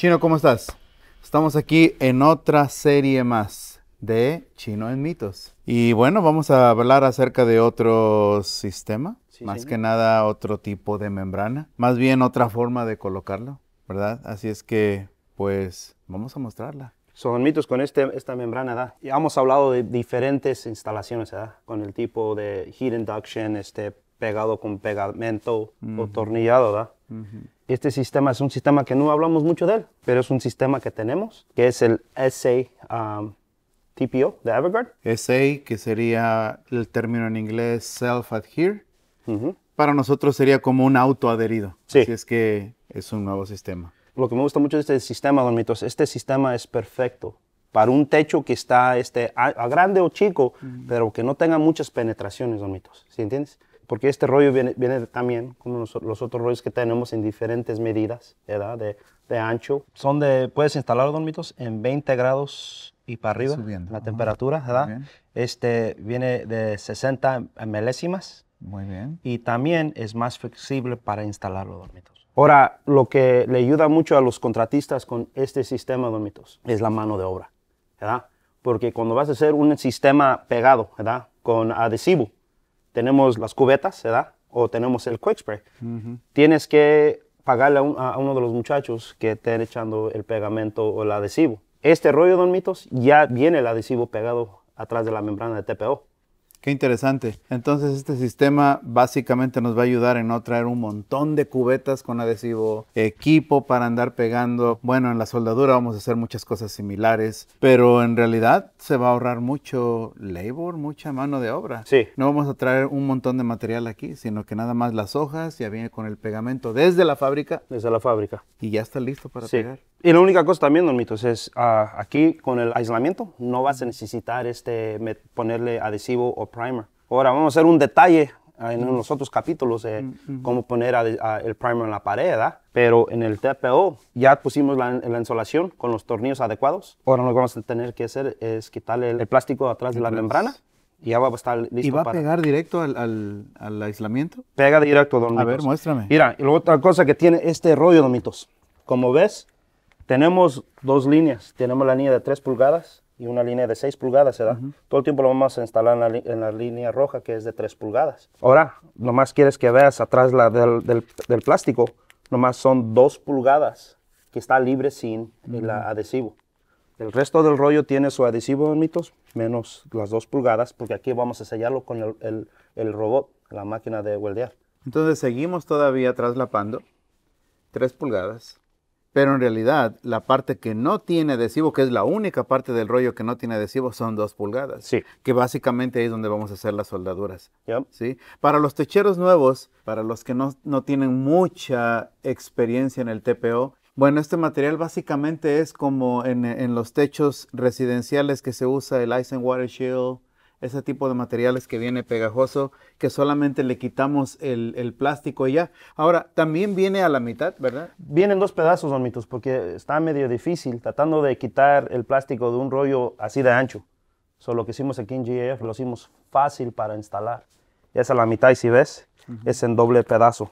Chino, ¿cómo estás? Estamos aquí en otra serie más de Chino en mitos. Y bueno, vamos a hablar acerca de otro sistema, más que nada otro tipo de membrana, más bien otra forma de colocarlo, ¿verdad? Así es que, pues, vamos a mostrarla. Son mitos con este, esta membrana, ¿da? Ya hemos hablado de diferentes instalaciones, ¿da? Con el tipo de heat induction, este pegado con pegamento o tornillado, ¿da? este sistema es un sistema que no hablamos mucho de él, pero es un sistema que tenemos, que es el SA um, TPO de Evergard. SA, que sería el término en inglés self-adhere. Para nosotros sería como un autoadherido. Sí. Así es que es un nuevo sistema. Lo que me gusta mucho de este sistema, Don Mitos, este sistema es perfecto para un techo que está este, a, grande o chico, pero que no tenga muchas penetraciones, Don Mitos. ¿Sí entiendes? porque este rollo viene, también como los, otros rollos que tenemos en diferentes medidas ¿verdad? De, ancho. Son de, puedes instalar los dormitos en 20 grados y para arriba, Subiendo. la temperatura, ¿verdad? Este viene de 60 milésimas. Muy bien. Y también es más flexible para instalar los dormitos. Ahora, lo que le ayuda mucho a los contratistas con este sistema de dormitos es la mano de obra, ¿verdad? Porque cuando vas a hacer un sistema pegado, ¿verdad? Con adhesivo, tenemos las cubetas, se da, O tenemos el quick spray. Tienes que pagarle a, uno de los muchachos que esté echando el pegamento o el adhesivo. Este rollo, don Mitos, ya viene el adhesivo pegado atrás de la membrana de TPO. Qué interesante. Entonces este sistema básicamente nos va a ayudar en no traer un montón de cubetas con adhesivo, equipo para andar pegando. Bueno, en la soldadura vamos a hacer muchas cosas similares, pero en realidad se va a ahorrar mucho labor, mucha mano de obra. Sí. No vamos a traer un montón de material aquí, sino que nada más las hojas ya viene con el pegamento desde la fábrica. Desde la fábrica. Y ya está listo para sí. pegar. Y la única cosa también, don Mitos, es ah, aquí con el aislamiento no vas a necesitar este, ponerle adhesivo o primer. Ahora vamos a hacer un detalle en los otros capítulos de cómo poner ah, el primer en la pared, ¿verdad? ¿ah? pero en el TPO ya pusimos la, la, insolación con los tornillos adecuados. Ahora lo que vamos a tener que hacer es quitarle el, plástico atrás de la membrana y ya va a estar listo. ¿Y va a pegar directo al, al, aislamiento? Pega directo, don Mitos. A ver, muéstrame. Mira, y la otra cosa que tiene este rollo, don Mitos, como ves, tenemos dos líneas. Tenemos la línea de 3 pulgadas y una línea de 6 pulgadas, ¿verdad? Todo el tiempo lo vamos a instalar en la, línea roja, que es de 3 pulgadas. Ahora, nomás quieres que veas atrás la del, del, del plástico, nomás son 2 pulgadas que está libre sin el adhesivo. El resto del rollo tiene su adhesivo en mitos, menos las 2 pulgadas, porque aquí vamos a sellarlo con el, robot, la máquina de weldear. Entonces seguimos todavía traslapando 3 pulgadas pero en realidad, la parte que no tiene adhesivo, que es la única parte del rollo que no tiene adhesivo, son dos pulgadas. Sí. Que básicamente es donde vamos a hacer las soldaduras. ¿sí? Para los techeros nuevos, para los que no, no tienen mucha experiencia en el TPO, bueno, este material básicamente es como en, en los techos residenciales que se usa el Ice and Water Shield, ese tipo de materiales que viene pegajoso, que solamente le quitamos el, plástico y ya. Ahora, también viene a la mitad, ¿verdad? Vienen dos pedazos, don Mitos, porque está medio difícil tratando de quitar el plástico de un rollo así de ancho. Solo lo que hicimos aquí en GAF lo hicimos fácil para instalar ya es a la mitad y si ves, es en doble pedazo.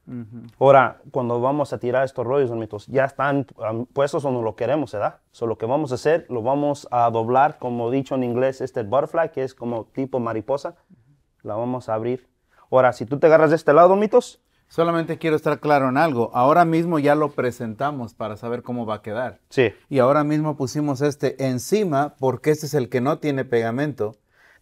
Ahora, cuando vamos a tirar estos rollos, mitos ya están puestos o no lo queremos, ¿verdad? So, lo que vamos a hacer, lo vamos a doblar, como dicho en inglés, este butterfly, que es como tipo mariposa, la vamos a abrir. Ahora, si tú te agarras de este lado, mitos. Solamente quiero estar claro en algo. Ahora mismo ya lo presentamos para saber cómo va a quedar. Sí. Y ahora mismo pusimos este encima porque este es el que no tiene pegamento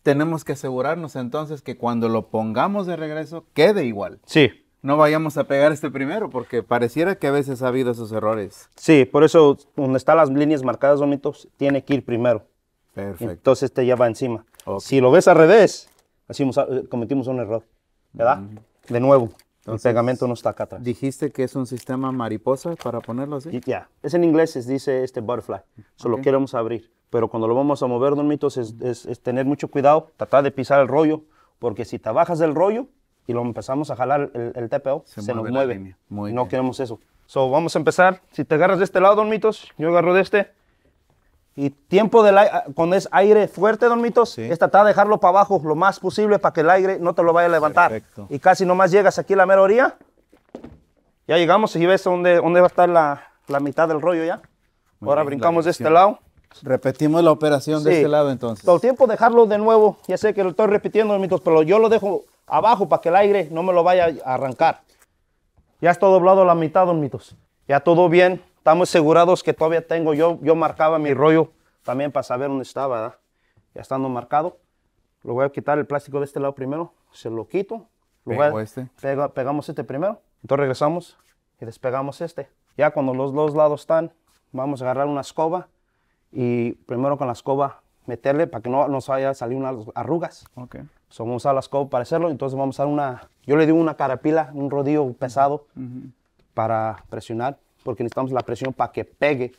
tenemos que asegurarnos entonces que cuando lo pongamos de regreso quede igual. Sí. No vayamos a pegar este primero, porque pareciera que a veces ha habido esos errores. Sí, por eso donde están las líneas marcadas, domitos, tiene que ir primero. Perfecto. Entonces este ya va encima. Si lo ves al revés, eh, cometimos un error, ¿verdad? De nuevo el pegamento no está acá atrás. Dijiste que es un sistema mariposa para ponerlo así. Ya, es en inglés, dice este butterfly. Solo queremos abrir. Pero cuando lo vamos a mover, don Mitos, es, tener mucho cuidado, tratar de pisar el rollo, porque si te bajas del rollo y lo empezamos a jalar el, el TPO, se, nos mueve. no queremos eso. So, vamos a empezar. Si te agarras de este lado, don Mitos, yo agarro de este. Y tiempo del ah, con cuando es aire fuerte, don Mitos, es tratar de dejarlo para abajo lo más posible para que el aire no te lo vaya a levantar. Y casi nomás llegas aquí a la mera orilla. Ya llegamos y ves dónde, dónde va a estar la, la mitad del rollo ya. Ahora brincamos de este lado. Repetimos la operación de este lado entonces. Todo el tiempo dejarlo de nuevo. Ya sé que lo estoy repitiendo, don Mitos, pero yo lo dejo abajo para que el aire no me lo vaya a arrancar. Ya está doblado la mitad, don Mitos. Ya todo bien estamos asegurados que todavía tengo. Yo, yo marcaba mi rollo también para saber dónde estaba, Ya estando marcado. Lo voy a quitar el plástico de este lado primero. Se lo quito. Lo este. pegamos este primero. Entonces regresamos y despegamos este. Ya cuando los dos lados están, vamos a agarrar una escoba y primero con la escoba meterle para que no nos haya salido unas arrugas. Ok. vamos a usar la escoba para hacerlo. Entonces vamos a usar una, yo le di una carapila, un rodillo pesado para presionar porque necesitamos la presión para que pegue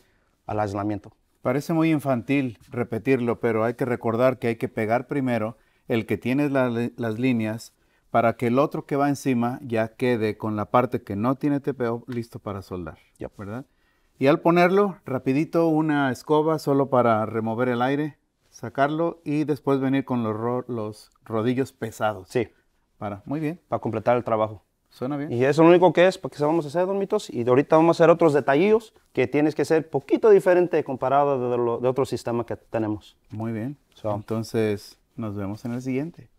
al aislamiento. Parece muy infantil repetirlo, pero hay que recordar que hay que pegar primero el que tiene las líneas para que el otro que va encima ya quede con la parte que no tiene TPO listo para soldar, ¿verdad? Y al ponerlo, rapidito una escoba solo para remover el aire, sacarlo y después venir con los, los rodillos pesados. Sí. Para, muy bien. Para completar el trabajo. Suena bien. Y eso es lo único que es, porque vamos a hacer, dormitos Y de ahorita vamos a hacer otros detallitos que tienes que ser poquito diferente comparado de, de otro sistema que tenemos. Muy bien. Entonces, nos vemos en el siguiente.